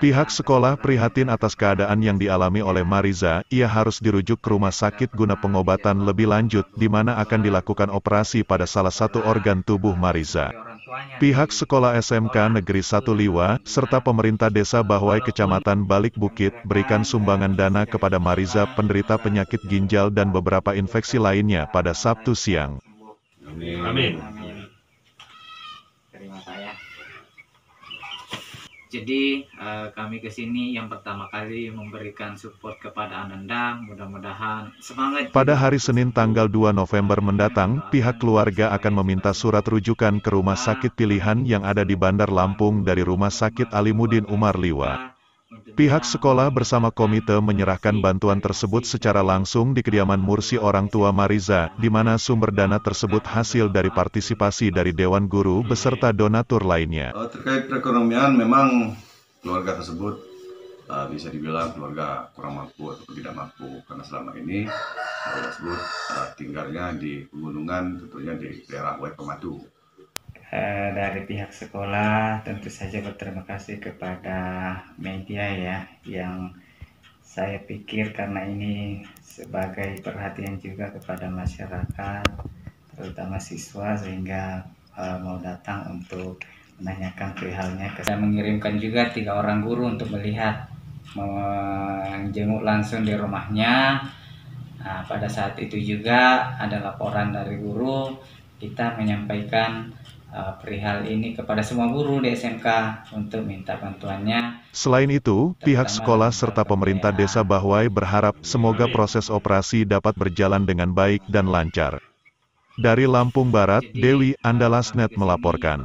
Pihak sekolah prihatin atas keadaan yang dialami oleh Mariza, ia harus dirujuk ke rumah sakit guna pengobatan lebih lanjut di mana akan dilakukan operasi pada salah satu organ tubuh Mariza. Pihak sekolah SMK Negeri Satu Liwa, serta pemerintah desa Bahwai Kecamatan Balik Bukit, berikan sumbangan dana kepada Mariza penderita penyakit ginjal dan beberapa infeksi lainnya pada Sabtu siang. Amin. Amin. Terima kasih. Jadi uh, kami ke sini yang pertama kali memberikan support kepada Ananda, mudah-mudahan semangat. Pada hari Senin tanggal 2 November mendatang, pihak keluarga akan meminta surat rujukan ke rumah sakit pilihan yang ada di Bandar Lampung dari Rumah Sakit Alimudin Umar Liwa. Pihak sekolah bersama komite menyerahkan bantuan tersebut secara langsung di kediaman Mursi orang tua Mariza, di mana sumber dana tersebut hasil dari partisipasi dari Dewan Guru beserta donatur lainnya. Eh, terkait perekonomian memang keluarga tersebut uh, bisa dibilang keluarga kurang mampu atau tidak mampu karena selama ini keluarga tersebut uh, tinggalnya di pegunungan tentunya di daerah Wai Pematu. Eh, dari pihak sekolah tentu saja berterima kasih kepada media ya yang saya pikir karena ini sebagai perhatian juga kepada masyarakat terutama siswa sehingga uh, mau datang untuk menanyakan perihalnya saya mengirimkan juga tiga orang guru untuk melihat menjenguk langsung di rumahnya nah, pada saat itu juga ada laporan dari guru kita menyampaikan Eh, perihal ini kepada semua guru di SMK untuk minta bantuannya. Selain itu, pihak sekolah serta pemerintah desa Bahwai berharap semoga proses operasi dapat berjalan dengan baik dan lancar. Dari Lampung Barat, Dewi eh, Andalasnet melaporkan.